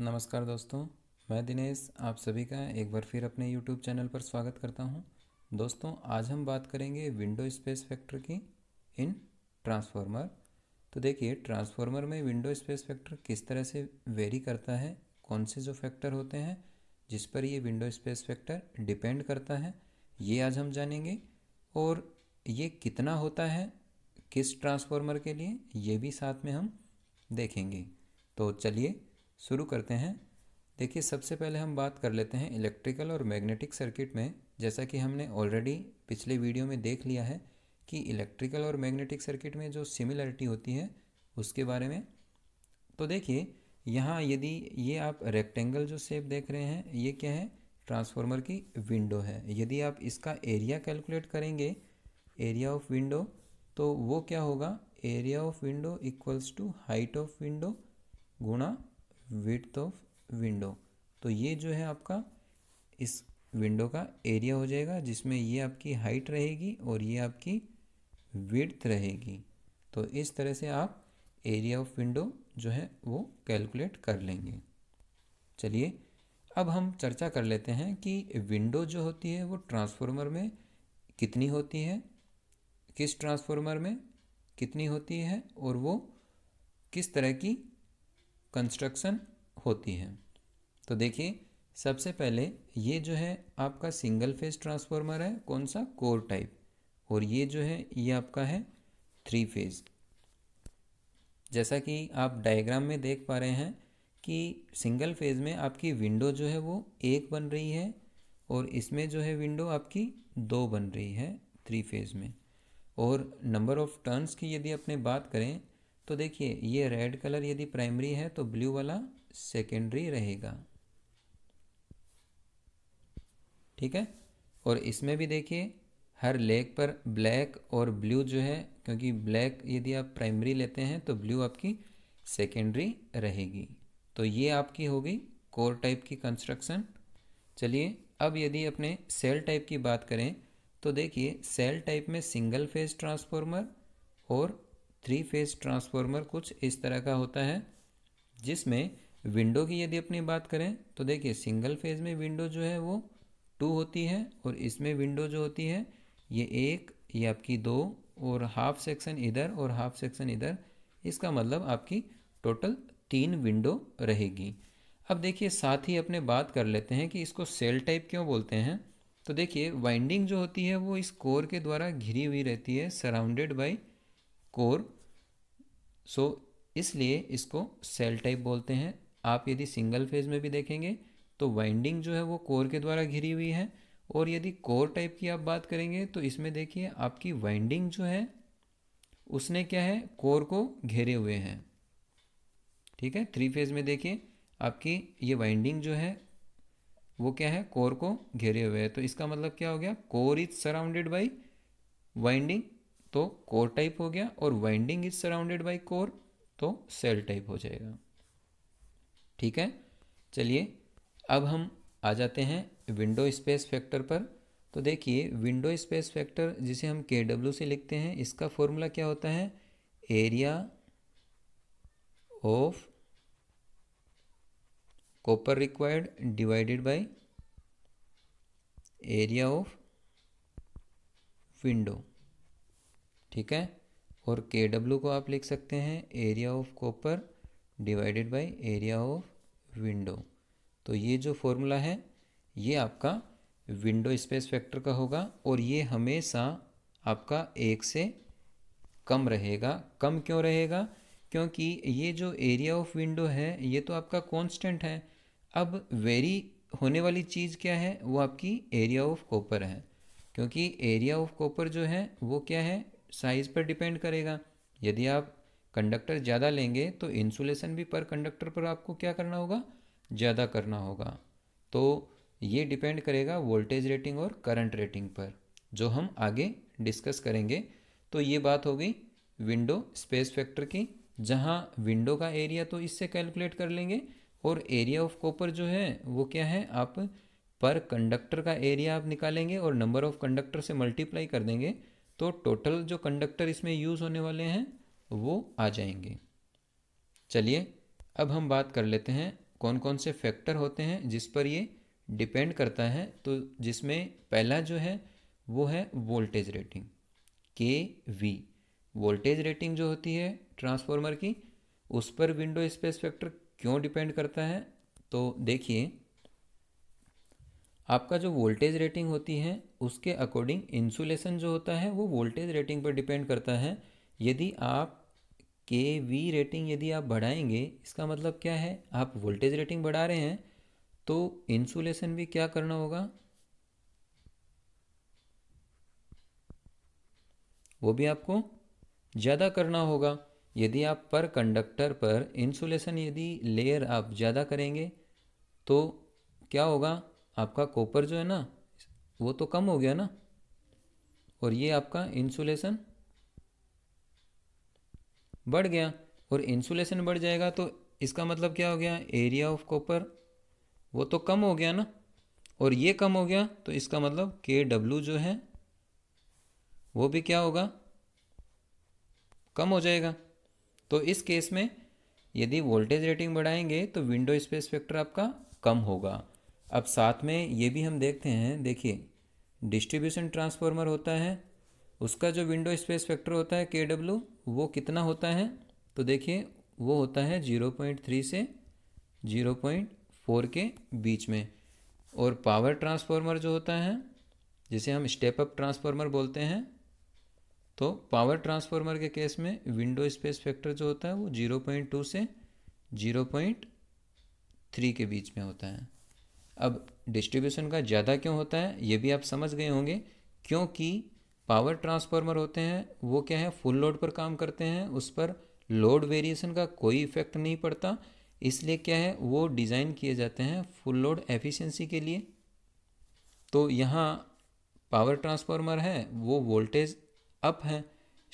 नमस्कार दोस्तों मैं दिनेश आप सभी का एक बार फिर अपने YouTube चैनल पर स्वागत करता हूं। दोस्तों आज हम बात करेंगे विंडो स्पेस फैक्टर की इन ट्रांसफार्मर तो देखिए ट्रांसफार्मर में विंडो स्पेस फैक्टर किस तरह से वेरी करता है कौन से जो फैक्टर होते हैं जिस पर ये विंडो स्पेस फैक्टर डिपेंड करता है ये आज हम जानेंगे और ये कितना होता है किस ट्रांसफार्मर के लिए ये भी साथ में हम देखेंगे तो चलिए शुरू करते हैं देखिए सबसे पहले हम बात कर लेते हैं इलेक्ट्रिकल और मैग्नेटिक सर्किट में जैसा कि हमने ऑलरेडी पिछले वीडियो में देख लिया है कि इलेक्ट्रिकल और मैग्नेटिक सर्किट में जो सिमिलरिटी होती है उसके बारे में तो देखिए यहाँ यदि ये आप रेक्टेंगल जो शेप देख रहे हैं ये क्या है ट्रांसफार्मर की विंडो है यदि आप इसका एरिया कैलकुलेट करेंगे एरिया ऑफ विंडो तो वो क्या होगा area of window equals to height of window गुणा विथ ऑफ विंडो तो ये जो है आपका इस विंडो का एरिया हो जाएगा जिसमें ये आपकी हाइट रहेगी और ये आपकी विड्थ रहेगी तो इस तरह से आप एरिया ऑफ विंडो जो है वो कैलकुलेट कर लेंगे चलिए अब हम चर्चा कर लेते हैं कि विंडो जो होती है वो ट्रांसफार्मर में कितनी होती है किस ट्रांसफार्मर में कितनी होती है और वो किस तरह की कंस्ट्रक्शन होती है तो देखिए सबसे पहले ये जो है आपका सिंगल फेज ट्रांसफार्मर है कौन सा कोर टाइप और ये जो है ये आपका है थ्री फेज जैसा कि आप डायग्राम में देख पा रहे हैं कि सिंगल फेज में आपकी विंडो जो है वो एक बन रही है और इसमें जो है विंडो आपकी दो बन रही है थ्री फेज में और नंबर ऑफ टर्न्स की यदि अपने बात करें तो देखिए ये रेड कलर यदि प्राइमरी है तो ब्लू वाला सेकेंडरी रहेगा ठीक है और इसमें भी देखिए हर लेग पर ब्लैक और ब्लू जो है क्योंकि ब्लैक यदि आप प्राइमरी लेते हैं तो ब्लू आपकी सेकेंडरी रहेगी तो ये आपकी होगी कोर टाइप की कंस्ट्रक्शन चलिए अब यदि अपने सेल टाइप की बात करें तो देखिए सेल टाइप में सिंगल फेज ट्रांसफॉर्मर और थ्री फेज ट्रांसफार्मर कुछ इस तरह का होता है जिसमें विंडो की यदि अपनी बात करें तो देखिए सिंगल फेज में विंडो जो है वो टू होती है और इसमें विंडो जो होती है ये एक ये आपकी दो और हाफ सेक्शन इधर और हाफ सेक्शन इधर इसका मतलब आपकी टोटल तीन विंडो रहेगी अब देखिए साथ ही अपने बात कर लेते हैं कि इसको सेल टाइप क्यों बोलते हैं तो देखिए वाइंडिंग जो होती है वो इस कोर के द्वारा घिरी हुई रहती है surrounded by core so so, इसलिए इसको सेल टाइप बोलते हैं आप यदि सिंगल फेज में भी देखेंगे तो वाइंडिंग जो है वो कोर के द्वारा घिरी हुई है और यदि कोर टाइप की आप बात करेंगे तो इसमें देखिए आपकी वाइंडिंग जो है उसने क्या है कोर को घेरे हुए हैं ठीक है थ्री फेज में देखिए आपकी ये वाइंडिंग जो है वो क्या है कोर को घेरे हुए है तो इसका मतलब क्या हो गया core is surrounded by winding तो कोर टाइप हो गया और winding is surrounded by core तो सेल टाइप हो जाएगा ठीक है चलिए अब हम आ जाते हैं विंडो स्पेस फैक्टर पर तो देखिए विंडो स्पेस फैक्टर जिसे हम के डब्ल्यू से लिखते हैं इसका फॉर्मूला क्या होता है area of copper required divided by area of window ठीक है और के डब्ल्यू को आप लिख सकते हैं area of copper divided by area of window तो ये जो फॉर्मूला है ये आपका विंडो स्पेस फैक्टर का होगा और ये हमेशा आपका एक से कम रहेगा कम क्यों रहेगा क्योंकि ये जो एरिया ऑफ विंडो है ये तो आपका कांस्टेंट है अब वेरी होने वाली चीज़ क्या है वो आपकी एरिया ऑफ कॉपर है क्योंकि एरिया ऑफ कॉपर जो है वो क्या है साइज़ पर डिपेंड करेगा यदि आप कंडक्टर ज़्यादा लेंगे तो इंसुलेशन भी पर कंडक्टर पर आपको क्या करना होगा ज़्यादा करना होगा तो ये डिपेंड करेगा वोल्टेज रेटिंग और करंट रेटिंग पर जो हम आगे डिस्कस करेंगे तो ये बात हो गई विंडो स्पेस फैक्टर की जहाँ विंडो का एरिया तो इससे कैलकुलेट कर लेंगे और एरिया ऑफ कॉपर जो है वो क्या है आप पर कंडक्टर का एरिया आप निकालेंगे और नंबर ऑफ कंडक्टर से मल्टीप्लाई कर देंगे तो टोटल जो कंडक्टर इसमें यूज़ होने वाले हैं वो आ जाएंगे चलिए अब हम बात कर लेते हैं कौन कौन से फैक्टर होते हैं जिस पर ये डिपेंड करता है तो जिसमें पहला जो है वो है voltage rating K V voltage rating जो होती है ट्रांसफॉर्मर की उस पर विंडो स्पेस फैक्टर क्यों डिपेंड करता है तो देखिए आपका जो वोल्टेज रेटिंग होती है उसके अकॉर्डिंग इंसुलेशन जो होता है वो वोल्टेज रेटिंग पर डिपेंड करता है यदि आप के वी रेटिंग यदि आप बढ़ाएंगे इसका मतलब क्या है आप वोल्टेज रेटिंग बढ़ा रहे हैं तो इंसुलेशन भी क्या करना होगा वो भी आपको ज़्यादा करना होगा यदि आप पर कंडक्टर पर इंसुलेशन यदि लेयर आप ज़्यादा करेंगे तो क्या होगा आपका कॉपर जो है ना वो तो कम हो गया ना और ये आपका इंसुलेशन बढ़ गया और इंसुलेशन बढ़ जाएगा तो इसका मतलब क्या हो गया एरिया ऑफ कॉपर वो तो कम हो गया ना और ये कम हो गया तो इसका मतलब के डब्ल्यू जो है वो भी क्या होगा कम हो जाएगा तो इस केस में यदि वोल्टेज रेटिंग बढ़ाएंगे तो विंडो स्पेस फैक्टर आपका कम होगा अब साथ में ये भी हम देखते हैं देखिए डिस्ट्रीब्यूशन ट्रांसफार्मर होता है उसका जो विंडो स्पेस फैक्टर होता है के डब्ल्यू वो कितना होता है तो देखिए वो होता है जीरो पॉइंट थ्री से जीरो पॉइंट फोर के बीच में और पावर ट्रांसफार्मर जो होता है जिसे हम स्टेप अप ट्रांसफार्मर बोलते हैं तो पावर ट्रांसफार्मर के केस में विंडो स्पेस फैक्टर जो होता है वो जीरो पॉइंट टू से जीरो पॉइंट थ्री के बीच में होता है अब डिस्ट्रीब्यूशन का ज़्यादा क्यों होता है ये भी आप समझ गए होंगे क्योंकि पावर ट्रांसफार्मर होते हैं वो क्या है फुल लोड पर काम करते हैं उस पर लोड वेरिएशन का कोई इफेक्ट नहीं पड़ता इसलिए क्या है वो डिज़ाइन किए जाते हैं फुल लोड एफिशिएंसी के लिए तो यहाँ पावर ट्रांसफार्मर है वो वोल्टेज अप है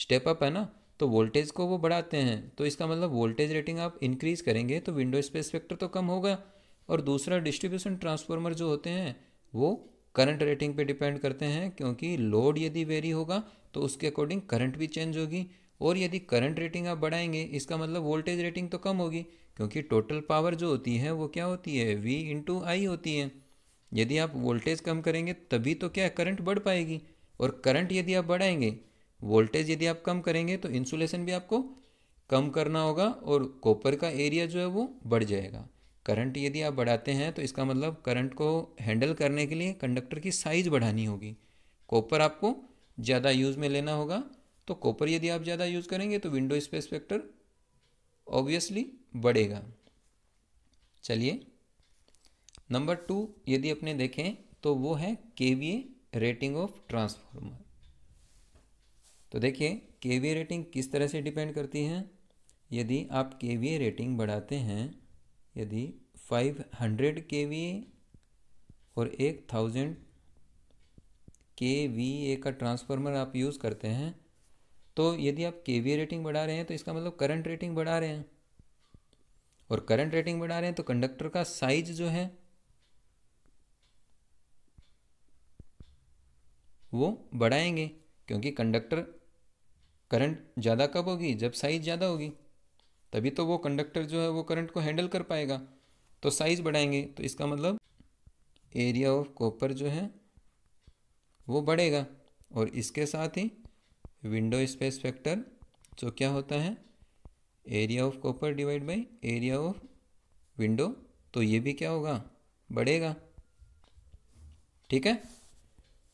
स्टेप अप है ना तो वोल्टेज को वो बढ़ाते हैं तो इसका मतलब वोल्टेज रेटिंग आप इंक्रीज़ करेंगे तो विंडो स्पेस फैक्टर तो कम होगा और दूसरा डिस्ट्रीब्यूशन ट्रांसफार्मर जो होते हैं वो करंट रेटिंग पे डिपेंड करते हैं क्योंकि लोड यदि वेरी होगा तो उसके अकॉर्डिंग करंट भी चेंज होगी और यदि करंट रेटिंग आप बढ़ाएंगे इसका मतलब वोल्टेज रेटिंग तो कम होगी क्योंकि टोटल पावर जो होती है वो क्या होती है वी इंटू आई होती है यदि आप वोल्टेज कम करेंगे तभी तो क्या करंट बढ़ पाएगी और करंट यदि आप बढ़ाएंगे वोल्टेज यदि आप कम करेंगे तो इंसुलेशन भी आपको कम करना होगा और कॉपर का एरिया जो है वो बढ़ जाएगा करंट यदि आप बढ़ाते हैं तो इसका मतलब करंट को हैंडल करने के लिए कंडक्टर की साइज़ बढ़ानी होगी कॉपर आपको ज़्यादा यूज़ में लेना होगा तो कॉपर यदि आप ज़्यादा यूज़ करेंगे तो विंडो स्पेस फैक्टर ऑब्वियसली बढ़ेगा चलिए नंबर टू यदि अपने देखें तो वो है के वी रेटिंग ऑफ ट्रांसफार्मर तो देखिए के वी रेटिंग किस तरह से डिपेंड करती है यदि आप के वी रेटिंग बढ़ाते हैं यदि 500 वी और थाउजेंड के वी ए का ट्रांसफार्मर आप यूज़ करते हैं तो यदि आप के वी रेटिंग बढ़ा रहे हैं तो इसका मतलब करंट रेटिंग बढ़ा रहे हैं और करंट रेटिंग बढ़ा रहे हैं तो कंडक्टर का साइज जो है वो बढ़ाएंगे क्योंकि कंडक्टर करंट ज़्यादा कब होगी जब साइज ज़्यादा होगी तभी तो वो कंडक्टर जो है वो करंट को हैंडल कर पाएगा तो साइज बढ़ाएंगे तो इसका मतलब एरिया ऑफ कॉपर जो है वो बढ़ेगा और इसके साथ ही विंडो स्पेस फैक्टर जो क्या होता है area of copper divide by area of window तो ये भी क्या होगा बढ़ेगा ठीक है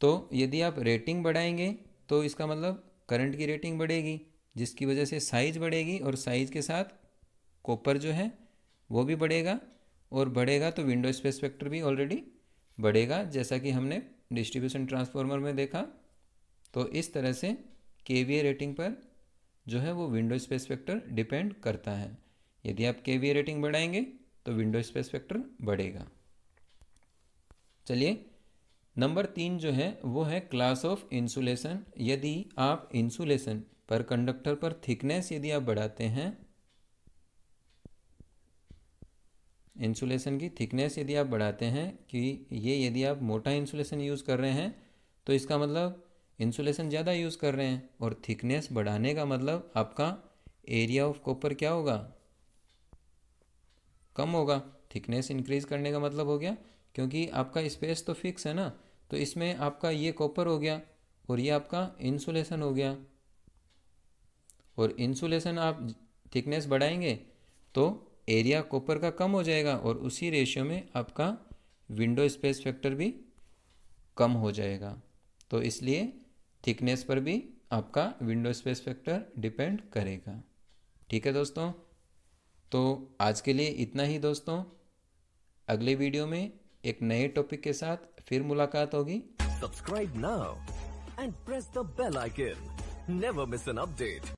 तो यदि आप रेटिंग बढ़ाएंगे तो इसका मतलब करंट की रेटिंग बढ़ेगी जिसकी वजह से साइज बढ़ेगी और साइज के साथ कॉपर जो है वो भी बढ़ेगा और बढ़ेगा तो विंडो स्पेस फैक्टर भी ऑलरेडी बढ़ेगा जैसा कि हमने डिस्ट्रीब्यूशन ट्रांसफार्मर में देखा तो इस तरह से के रेटिंग पर जो है वो विंडो स्पेस फैक्टर डिपेंड करता है यदि आप के रेटिंग बढ़ाएंगे तो विंडो स्पेस फैक्टर बढ़ेगा चलिए नंबर तीन जो है वो है क्लास ऑफ इंसुलेशन यदि आप इंसुलेशन पर कंडक्टर पर थिकनेस यदि आप बढ़ाते हैं इंसुलेशन की थिकनेस यदि आप बढ़ाते हैं कि ये यदि आप मोटा इंसुलेशन यूज़ कर रहे हैं तो इसका मतलब इंसुलेशन ज़्यादा यूज़ कर रहे हैं और थिकनेस बढ़ाने का मतलब आपका एरिया ऑफ कॉपर क्या होगा कम होगा थिकनेस इंक्रीज करने का मतलब हो गया क्योंकि आपका स्पेस तो फिक्स है ना तो इसमें आपका ये कॉपर हो गया और ये आपका इंसुलेशन हो गया और इंसुलेशन आप थिकनेस बढ़ाएंगे तो एरिया कॉपर का कम हो जाएगा और उसी रेशियो में आपका विंडो स्पेस फैक्टर भी कम हो जाएगा तो इसलिए थिकनेस पर भी आपका विंडो स्पेस फैक्टर डिपेंड करेगा ठीक है दोस्तों तो आज के लिए इतना ही दोस्तों अगले वीडियो में एक नए टॉपिक के साथ फिर मुलाकात होगी subscribe now and press the bell icon never miss an update